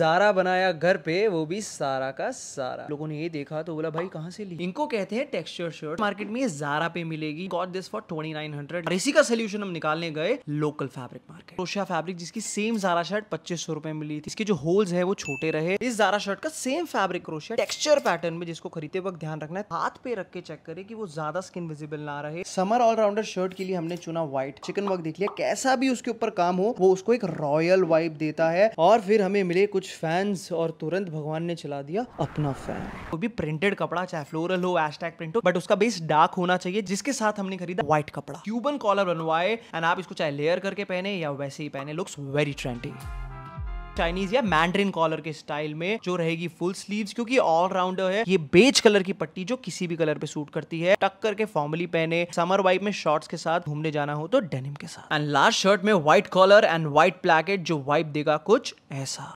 नज़ारा बनाया घर पे वो भी सारा का सारा लोगों ने ये देखा तो बोला भाई कहाँ से ली इनको कहते हैं टेक्सचर शर्ट मार्केट में जारा पे मिलेगी got this for twenty nine hundred और इसी का सोल्यूशन हम निकालने गए लोकल फैब्रिक मार्केट क्रोशिया फैब्रिक जिसकी सेम जारा शर्ट पच्चीस सौ रुपए मिली थी इसके जो होल्स है वो छोटे रहे इस जारा शर्ट का सेम फैब्रिक क्रोशिया टेक्सचर पैटर्न में जिसको खरीदते वक्त ध्यान रखना है हाथ पे रख के चेक करे की वो ज्यादा स्किन विजिबल ना रहे समर ऑलराउंडर शर्ट के लिए हमने चुना व्हाइट चिकन वर्क देख लिया कैसा भी उसके ऊपर काम हो वो उसको एक रॉयल वाइप देता है और फिर हमें मिले कुछ कुछ फैंस और तुरंत भगवान ने चला दिया अपना फैन वो भी प्रिंटेड कपड़ा चाहे फ्लोरल हो एशटैग प्रिंट हो बट उसका बेस डार्क होना चाहिए जिसके साथ हमने खरीदा व्हाइट कपड़ा क्यूबन कॉलर बनवाए एंड आप इसको चाहे लेयर करके पहने या वैसे ही पहने लुक्स वेरी ट्रेंडी चाइनीज या मैंड्रिन कॉलर के स्टाइल में जो रहेगी फुल स्लीव्स क्योंकि ऑलराउंडर है ये बेज कलर की पट्टी जो किसी भी कलर पे सूट करती है टक करके फॉर्मली पहने समर वाइप में शॉर्ट्स के साथ घूमने जाना हो तो डेनिम के साथ एंड लास्ट शर्ट में white collar and white placket जो वाइब देगा कुछ ऐसा